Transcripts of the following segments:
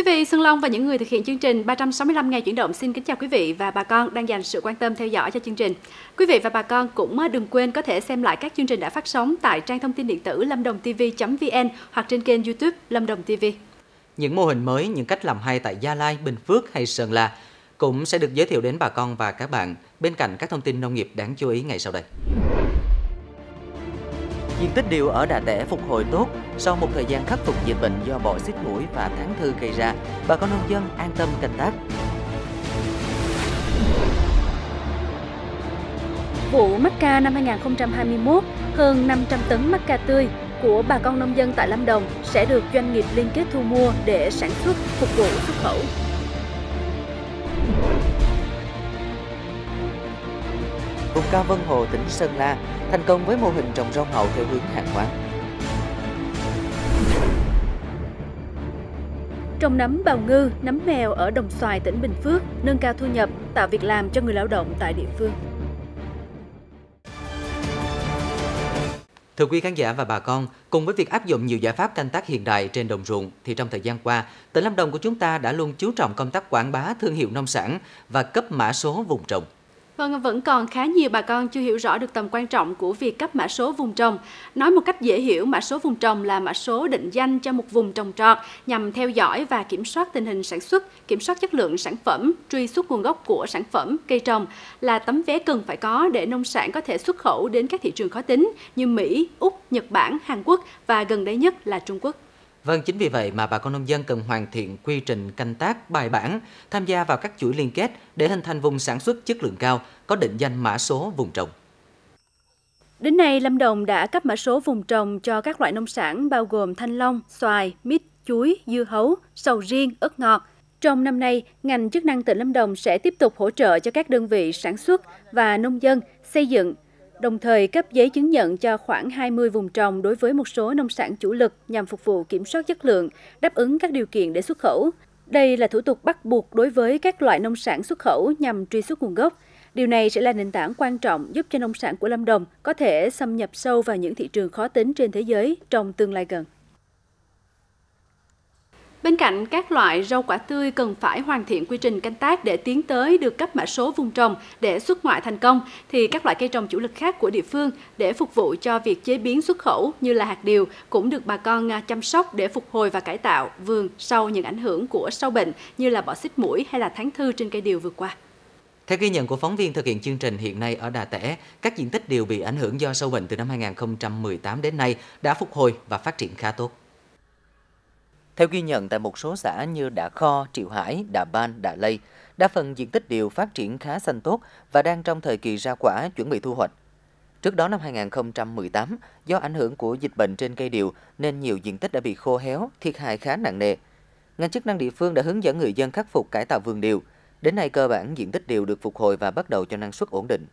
Quý vị, Xuân Long và những người thực hiện chương trình 365 ngày chuyển động xin kính chào quý vị và bà con đang dành sự quan tâm theo dõi cho chương trình. Quý vị và bà con cũng ờ, đừng quên có thể xem lại các chương trình đã phát sóng tại trang thông tin điện tử lâm đồng tv vn hoặc trên kênh youtube Lâm Đồng TV. Những mô hình mới, những cách làm hay tại Gia Lai, Bình Phước hay Sơn La cũng sẽ được giới thiệu đến bà con và các bạn bên cạnh các thông tin nông nghiệp đáng chú ý ngày sau đây. Diện tích điều ở Đà Tẻ phục hồi tốt sau một thời gian khắc phục dịch bệnh do bọ xít mũi và tháng thư gây ra, bà con nông dân an tâm canh tác. Vụ mắc ca năm 2021, hơn 500 tấn mắc ca tươi của bà con nông dân tại Lâm Đồng sẽ được doanh nghiệp liên kết thu mua để sản xuất, phục vụ xuất khẩu. Cao Vân Hồ, tỉnh Sơn La, thành công với mô hình trồng rau màu theo hướng hàng hóa. Trồng nấm bào ngư, nấm mèo ở Đồng Xoài, tỉnh Bình Phước, nâng cao thu nhập, tạo việc làm cho người lao động tại địa phương. Thưa quý khán giả và bà con, cùng với việc áp dụng nhiều giải pháp canh tác hiện đại trên đồng ruộng, thì trong thời gian qua, tỉnh Lâm Đồng của chúng ta đã luôn chú trọng công tác quảng bá thương hiệu nông sản và cấp mã số vùng trồng. Vâng, vẫn còn khá nhiều bà con chưa hiểu rõ được tầm quan trọng của việc cấp mã số vùng trồng. Nói một cách dễ hiểu, mã số vùng trồng là mã số định danh cho một vùng trồng trọt nhằm theo dõi và kiểm soát tình hình sản xuất, kiểm soát chất lượng sản phẩm, truy xuất nguồn gốc của sản phẩm, cây trồng là tấm vé cần phải có để nông sản có thể xuất khẩu đến các thị trường khó tính như Mỹ, Úc, Nhật Bản, Hàn Quốc và gần đây nhất là Trung Quốc. Vâng, chính vì vậy mà bà con nông dân cần hoàn thiện quy trình canh tác bài bản, tham gia vào các chuỗi liên kết để hình thành vùng sản xuất chất lượng cao, có định danh mã số vùng trồng. Đến nay, Lâm Đồng đã cấp mã số vùng trồng cho các loại nông sản bao gồm thanh long, xoài, mít, chuối, dưa hấu, sầu riêng, ớt ngọt. Trong năm nay, ngành chức năng tỉnh Lâm Đồng sẽ tiếp tục hỗ trợ cho các đơn vị sản xuất và nông dân xây dựng đồng thời cấp giấy chứng nhận cho khoảng 20 vùng trồng đối với một số nông sản chủ lực nhằm phục vụ kiểm soát chất lượng, đáp ứng các điều kiện để xuất khẩu. Đây là thủ tục bắt buộc đối với các loại nông sản xuất khẩu nhằm truy xuất nguồn gốc. Điều này sẽ là nền tảng quan trọng giúp cho nông sản của Lâm Đồng có thể xâm nhập sâu vào những thị trường khó tính trên thế giới trong tương lai gần. Bên cạnh các loại rau quả tươi cần phải hoàn thiện quy trình canh tác để tiến tới được cấp mã số vùng trồng để xuất ngoại thành công, thì các loại cây trồng chủ lực khác của địa phương để phục vụ cho việc chế biến xuất khẩu như là hạt điều cũng được bà con à, chăm sóc để phục hồi và cải tạo vườn sau những ảnh hưởng của sâu bệnh như là bọ xít mũi hay là tháng thư trên cây điều vừa qua. Theo ghi nhận của phóng viên thực hiện chương trình hiện nay ở Đà Tẻ, các diện tích điều bị ảnh hưởng do sâu bệnh từ năm 2018 đến nay đã phục hồi và phát triển khá tốt. Theo ghi nhận tại một số xã như Đạ Kho, Triệu Hải, Đạ Ban, Đạ Lây, đa phần diện tích điều phát triển khá xanh tốt và đang trong thời kỳ ra quả chuẩn bị thu hoạch. Trước đó năm 2018, do ảnh hưởng của dịch bệnh trên cây điều nên nhiều diện tích đã bị khô héo, thiệt hại khá nặng nề. Ngành chức năng địa phương đã hướng dẫn người dân khắc phục cải tạo vườn điều. Đến nay cơ bản diện tích điều được phục hồi và bắt đầu cho năng suất ổn định.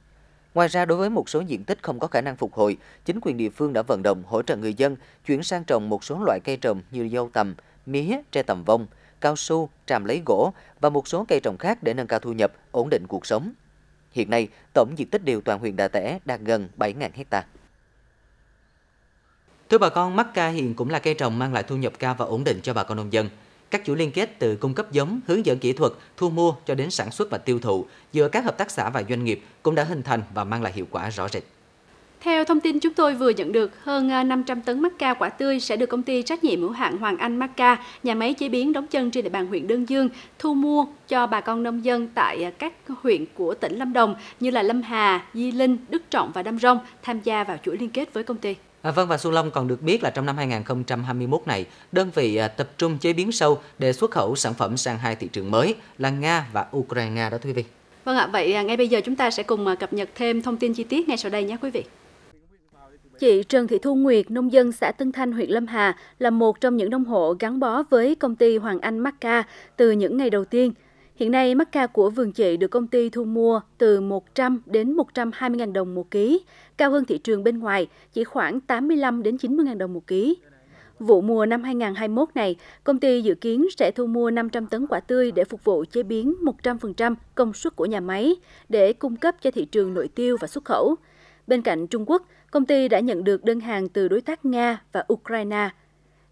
Ngoài ra, đối với một số diện tích không có khả năng phục hồi, chính quyền địa phương đã vận động hỗ trợ người dân chuyển sang trồng một số loại cây trồng như dâu tầm, mía, tre tầm vông cao su, tràm lấy gỗ và một số cây trồng khác để nâng cao thu nhập, ổn định cuộc sống. Hiện nay, tổng diện tích điều toàn huyện Đà Tẻ đạt gần 7.000 hecta. Thưa bà con, mắc ca hiện cũng là cây trồng mang lại thu nhập cao và ổn định cho bà con nông dân. Các chuỗi liên kết từ cung cấp giống, hướng dẫn kỹ thuật, thu mua cho đến sản xuất và tiêu thụ giữa các hợp tác xã và doanh nghiệp cũng đã hình thành và mang lại hiệu quả rõ rệt. Theo thông tin chúng tôi vừa nhận được, hơn 500 à, tấn mắc ca quả tươi sẽ được công ty trách nhiệm hữu hạn Hoàng Anh Mắc Ca, nhà máy chế biến đóng chân trên địa bàn huyện Đơn Dương, thu mua cho bà con nông dân tại à, các huyện của tỉnh Lâm Đồng như là Lâm Hà, Di Linh, Đức Trọng và Đam Rông tham gia vào chuỗi liên kết với công ty. À, vâng và Xu Long còn được biết là trong năm 2021 này, đơn vị à, tập trung chế biến sâu để xuất khẩu sản phẩm sang hai thị trường mới là Nga và Ukraine đó thưa quý vị. Vâng ạ, vậy ngay bây giờ chúng ta sẽ cùng cập nhật thêm thông tin chi tiết ngay sau đây nhé quý vị. Chị Trần Thị Thu Nguyệt, nông dân xã Tân Thanh, huyện Lâm Hà, là một trong những nông hộ gắn bó với công ty Hoàng Anh Macca từ những ngày đầu tiên. Hiện nay, Macca của vườn chị được công ty thu mua từ 100 đến 120 000 đồng một ký, cao hơn thị trường bên ngoài chỉ khoảng 85 đến 90 000 đồng một ký. Vụ mùa năm 2021 này, công ty dự kiến sẽ thu mua 500 tấn quả tươi để phục vụ chế biến 100% công suất của nhà máy để cung cấp cho thị trường nội tiêu và xuất khẩu. Bên cạnh Trung Quốc, công ty đã nhận được đơn hàng từ đối tác Nga và Ukraine.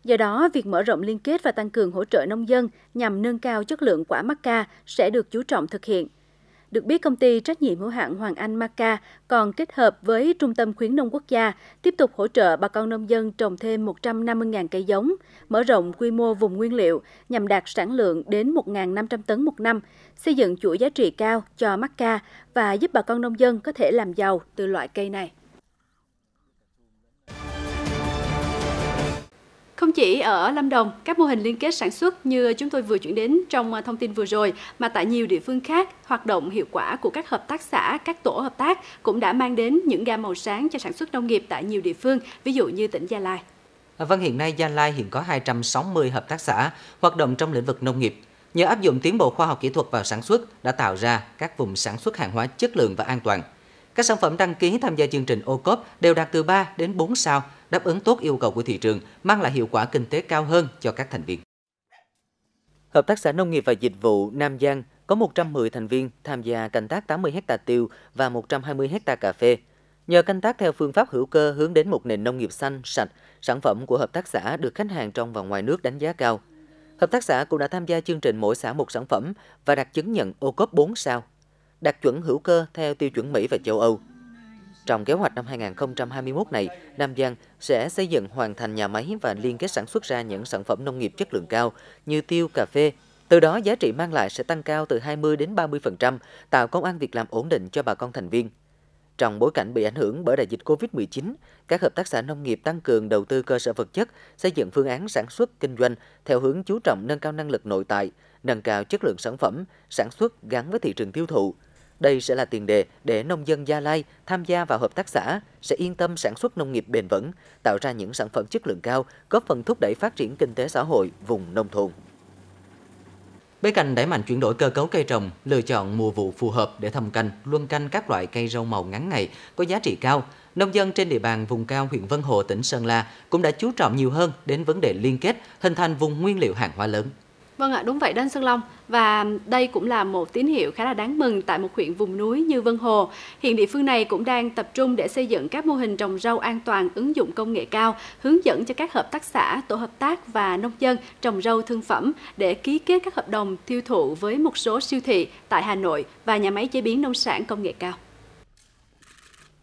Do đó, việc mở rộng liên kết và tăng cường hỗ trợ nông dân nhằm nâng cao chất lượng quả macca sẽ được chú trọng thực hiện. Được biết, công ty trách nhiệm hữu hạn Hoàng Anh Macca còn kết hợp với Trung tâm Khuyến nông Quốc gia tiếp tục hỗ trợ bà con nông dân trồng thêm 150.000 cây giống, mở rộng quy mô vùng nguyên liệu nhằm đạt sản lượng đến 1.500 tấn một năm, xây dựng chuỗi giá trị cao cho Macca và giúp bà con nông dân có thể làm giàu từ loại cây này. Không chỉ ở Lâm Đồng, các mô hình liên kết sản xuất như chúng tôi vừa chuyển đến trong à, thông tin vừa rồi, mà tại nhiều địa phương khác, hoạt động hiệu quả của các hợp tác xã, các tổ hợp tác cũng đã mang đến những gam màu sáng cho sản xuất nông nghiệp tại nhiều địa phương, ví dụ như tỉnh Gia Lai. À, vâng, hiện nay Gia Lai hiện có 260 hợp tác xã hoạt động trong lĩnh vực nông nghiệp. Nhờ áp dụng tiến bộ khoa học kỹ thuật vào sản xuất đã tạo ra các vùng sản xuất hàng hóa chất lượng và an toàn. Các sản phẩm đăng ký tham gia chương trình ô cốp đều đạt từ 3 đến 4 sao đáp ứng tốt yêu cầu của thị trường, mang lại hiệu quả kinh tế cao hơn cho các thành viên. Hợp tác xã Nông nghiệp và Dịch vụ Nam Giang có 110 thành viên tham gia canh tác 80 ha tiêu và 120 ha cà phê. Nhờ canh tác theo phương pháp hữu cơ hướng đến một nền nông nghiệp xanh, sạch, sản phẩm của hợp tác xã được khách hàng trong và ngoài nước đánh giá cao. Hợp tác xã cũng đã tham gia chương trình mỗi xã một sản phẩm và đạt chứng nhận ô cốp 4 sao, đạt chuẩn hữu cơ theo tiêu chuẩn Mỹ và châu Âu. Trong kế hoạch năm 2021 này, Nam Giang sẽ xây dựng hoàn thành nhà máy và liên kết sản xuất ra những sản phẩm nông nghiệp chất lượng cao như tiêu, cà phê. Từ đó giá trị mang lại sẽ tăng cao từ 20 đến 30%, tạo công an việc làm ổn định cho bà con thành viên. Trong bối cảnh bị ảnh hưởng bởi đại dịch COVID-19, các hợp tác xã nông nghiệp tăng cường đầu tư cơ sở vật chất, xây dựng phương án sản xuất kinh doanh theo hướng chú trọng nâng cao năng lực nội tại, nâng cao chất lượng sản phẩm, sản xuất gắn với thị trường tiêu thụ, đây sẽ là tiền đề để nông dân Gia Lai tham gia vào hợp tác xã sẽ yên tâm sản xuất nông nghiệp bền vững, tạo ra những sản phẩm chất lượng cao, góp phần thúc đẩy phát triển kinh tế xã hội vùng nông thôn. Bên cạnh đẩy mạnh chuyển đổi cơ cấu cây trồng, lựa chọn mùa vụ phù hợp để thâm canh, luân canh các loại cây rau màu ngắn ngày có giá trị cao, nông dân trên địa bàn vùng cao huyện Vân Hồ, tỉnh Sơn La cũng đã chú trọng nhiều hơn đến vấn đề liên kết, hình thành vùng nguyên liệu hàng hóa lớn. Vâng ạ, đúng vậy Đinh Sơn Long và đây cũng là một tín hiệu khá là đáng mừng tại một huyện vùng núi như Vân Hồ. Hiện địa phương này cũng đang tập trung để xây dựng các mô hình trồng rau an toàn ứng dụng công nghệ cao, hướng dẫn cho các hợp tác xã, tổ hợp tác và nông dân trồng rau thương phẩm để ký kết các hợp đồng tiêu thụ với một số siêu thị tại Hà Nội và nhà máy chế biến nông sản công nghệ cao.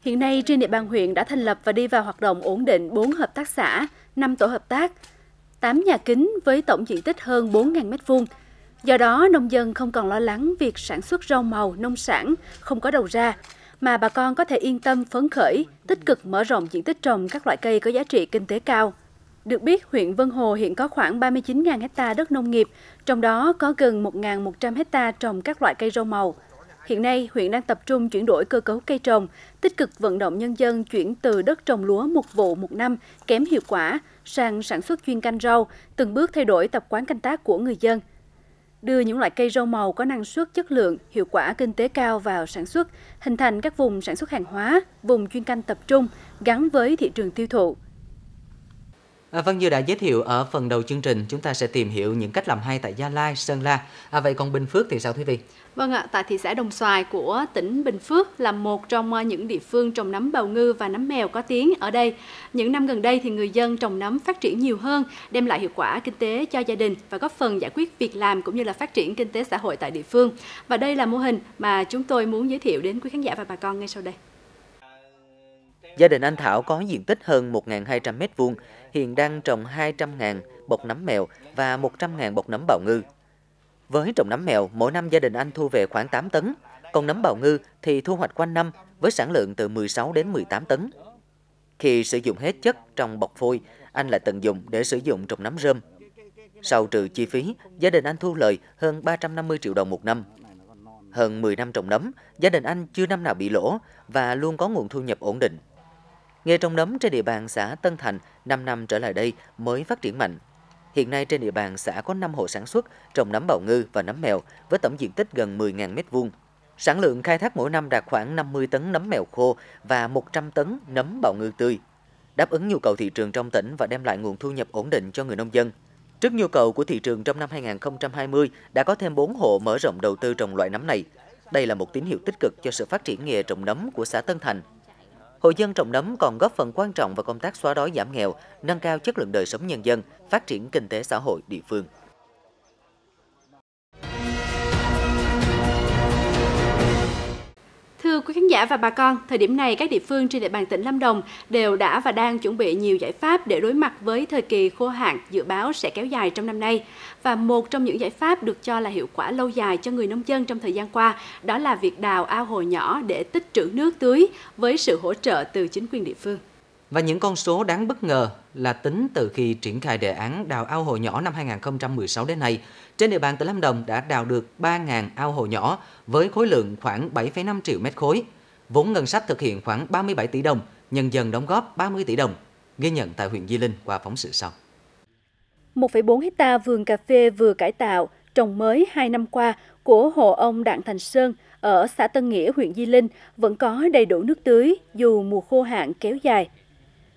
Hiện nay trên địa bàn huyện đã thành lập và đi vào hoạt động ổn định 4 hợp tác xã, 5 tổ hợp tác, 8 nhà kính với tổng diện tích hơn 4.000 m2. Do đó, nông dân không còn lo lắng việc sản xuất rau màu, nông sản không có đầu ra, mà bà con có thể yên tâm phấn khởi, tích cực mở rộng diện tích trồng các loại cây có giá trị kinh tế cao. Được biết, huyện Vân Hồ hiện có khoảng 39.000 hecta đất nông nghiệp, trong đó có gần 1.100 hecta trồng các loại cây rau màu, Hiện nay, huyện đang tập trung chuyển đổi cơ cấu cây trồng, tích cực vận động nhân dân chuyển từ đất trồng lúa một vụ một năm kém hiệu quả sang sản xuất chuyên canh rau, từng bước thay đổi tập quán canh tác của người dân. Đưa những loại cây rau màu có năng suất chất lượng, hiệu quả kinh tế cao vào sản xuất, hình thành các vùng sản xuất hàng hóa, vùng chuyên canh tập trung gắn với thị trường tiêu thụ. À, vâng như đã giới thiệu ở phần đầu chương trình, chúng ta sẽ tìm hiểu những cách làm hay tại Gia Lai, Sơn La. À, vậy còn Bình Phước thì sao thưa vị? Vâng ạ, tại thị xã Đồng Xoài của tỉnh Bình Phước là một trong à, những địa phương trồng nấm bào ngư và nấm mèo có tiếng ở đây. Những năm gần đây thì người dân trồng nấm phát triển nhiều hơn, đem lại hiệu quả kinh tế cho gia đình và góp phần giải quyết việc làm cũng như là phát triển kinh tế xã hội tại địa phương. Và đây là mô hình mà chúng tôi muốn giới thiệu đến quý khán giả và bà con ngay sau đây. Gia đình anh Thảo có diện tích hơn 1.200 m2, hiện đang trồng 200.000 bột nấm mèo và 100.000 bột nấm bào ngư. Với trồng nấm mèo, mỗi năm gia đình anh thu về khoảng 8 tấn, còn nấm bào ngư thì thu hoạch quanh năm với sản lượng từ 16 đến 18 tấn. Khi sử dụng hết chất trong bọc phôi, anh lại tận dụng để sử dụng trồng nấm rơm. Sau trừ chi phí, gia đình anh thu lời hơn 350 triệu đồng một năm. Hơn 10 năm trồng nấm, gia đình anh chưa năm nào bị lỗ và luôn có nguồn thu nhập ổn định. Nghề trồng nấm trên địa bàn xã Tân Thành 5 năm trở lại đây mới phát triển mạnh. Hiện nay trên địa bàn xã có 5 hộ sản xuất trồng nấm bào ngư và nấm mèo với tổng diện tích gần 10.000 m2. Sản lượng khai thác mỗi năm đạt khoảng 50 tấn nấm mèo khô và 100 tấn nấm bào ngư tươi, đáp ứng nhu cầu thị trường trong tỉnh và đem lại nguồn thu nhập ổn định cho người nông dân. Trước nhu cầu của thị trường trong năm 2020 đã có thêm 4 hộ mở rộng đầu tư trồng loại nấm này. Đây là một tín hiệu tích cực cho sự phát triển nghề trồng nấm của xã Tân Thành hội dân trồng nấm còn góp phần quan trọng vào công tác xóa đói giảm nghèo, nâng cao chất lượng đời sống nhân dân, phát triển kinh tế xã hội địa phương. quý khán giả và bà con, thời điểm này các địa phương trên địa bàn tỉnh Lâm Đồng đều đã và đang chuẩn bị nhiều giải pháp để đối mặt với thời kỳ khô hạn dự báo sẽ kéo dài trong năm nay. Và một trong những giải pháp được cho là hiệu quả lâu dài cho người nông dân trong thời gian qua đó là việc đào ao hồ nhỏ để tích trữ nước tưới với sự hỗ trợ từ chính quyền địa phương. Và những con số đáng bất ngờ là tính từ khi triển khai đề án đào ao hồ nhỏ năm 2016 đến nay, trên địa bàn tỉnh Lâm Đồng đã đào được 3.000 ao hồ nhỏ với khối lượng khoảng 7,5 triệu mét khối. Vốn ngân sách thực hiện khoảng 37 tỷ đồng, nhân dân đóng góp 30 tỷ đồng, ghi nhận tại huyện Di Linh qua phóng sự sau. 1,4 hecta vườn cà phê vừa cải tạo, trồng mới 2 năm qua của hộ ông Đặng Thành Sơn ở xã Tân Nghĩa, huyện Di Linh vẫn có đầy đủ nước tưới dù mùa khô hạn kéo dài –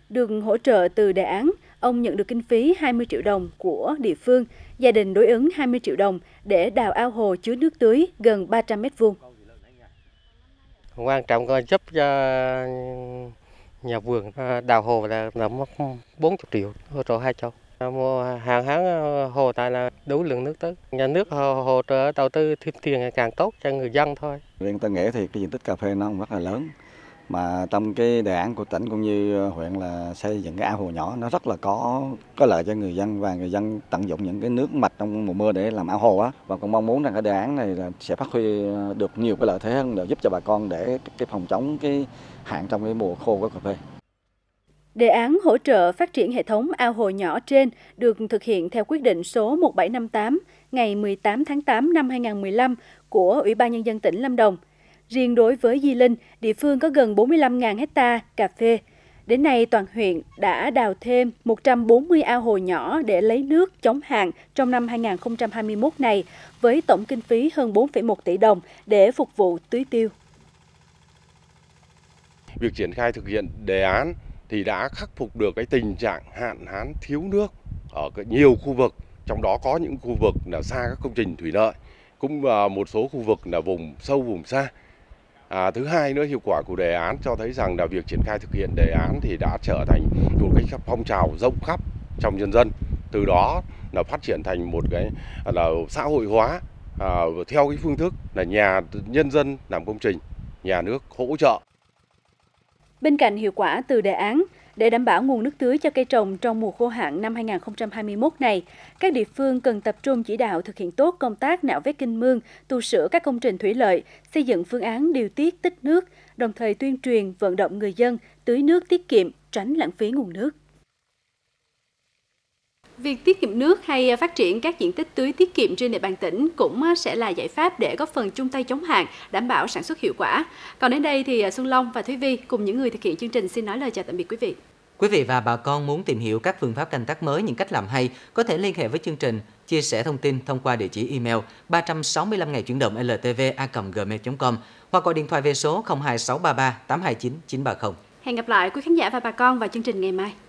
được hỗ trợ từ đề án, ông nhận được kinh phí 20 triệu đồng của địa phương, gia đình đối ứng 20 triệu đồng để đào ao hồ chứa nước tưới gần 300 mét vuông. Quan trọng là giúp cho nhà vườn đào hồ là, là mất 40 triệu, hỗ trợ hai châu. Mua hàng tháng ờ, hồ tại là đủ lượng nước tới. Nhà nước hỗ trợ đầu tư thêm tiền càng tốt cho người dân thôi. Riêng tôi nghĩ thì cái diện tích cà phê nó rất là lớn mà trong cái đề án của tỉnh cũng như ờ, huyện là xây dựng cái ao hồ nhỏ nó rất là có có lợi cho người dân và người dân tận dụng những cái nước mạch trong mùa mưa để làm ao hồ á và cũng mong muốn rằng cái đề án này là sẽ phát huy ờ, được nhiều cái lợi thế hơn để giúp cho bà con để cái phòng chống cái hạn trong cái mùa khô của cà phê. Đề án hỗ trợ phát triển hệ thống ao hồ nhỏ trên được thực hiện theo quyết định số 1758 ngày 18 tháng 8 năm 2015 của Ủy ban Nhân dân tỉnh Lâm Đồng – Riêng đối với Di Linh, địa phương có gần 45.000 hecta cà phê. Đến nay, toàn huyện đã đào thêm 140 ao hồ nhỏ để lấy nước chống hạn trong năm 2021 này, với tổng kinh phí hơn 4,1 tỷ đồng để phục vụ tưới tiêu. Việc triển khai thực hiện đề án thì đã khắc phục được cái tình trạng hạn hán thiếu nước ở nhiều khu vực, trong đó có những khu vực là xa các công trình thủy lợi, cũng à, một số khu vực là vùng sâu vùng xa À, thứ hai nữa hiệu quả của đề án cho thấy rằng là việc triển khai thực hiện đề án thì đã trở thành một cái phong trào rộng khắp trong nhân dân từ đó là phát triển thành một cái là xã hội hóa à, theo cái phương thức là nhà nhân dân làm công trình nhà nước hỗ trợ bên cạnh hiệu quả từ đề án để đảm bảo nguồn nước tưới cho cây trồng trong mùa khô hạn năm 2021 này, các địa phương cần tập trung chỉ đạo thực hiện tốt công tác nạo vét kinh mương, tu sửa các công trình thủy lợi, xây dựng phương án điều tiết tích nước, đồng thời tuyên truyền vận động người dân tưới nước tiết kiệm, tránh lãng phí nguồn nước. Việc tiết kiệm nước hay phát triển các diện tích tưới tiết kiệm trên địa bàn tỉnh cũng ờ, sẽ là giải pháp để góp phần chung tay chống hạn, đảm bảo sản xuất hiệu quả. Còn đến đây thì ờ, Xuân Long và Thúy Vi cùng những người thực hiện chương trình xin nói lời chào tạm biệt quý vị. Quý vị và bà con muốn tìm hiểu các phương pháp canh tác mới, những cách làm hay, có thể liên hệ với chương trình, chia sẻ thông tin thông qua địa chỉ email 365 ngày chuyển động ltva.gmail.com hoặc gọi điện thoại về số 02633 829 930. Hẹn gặp lại quý khán giả và bà con vào chương trình ngày mai.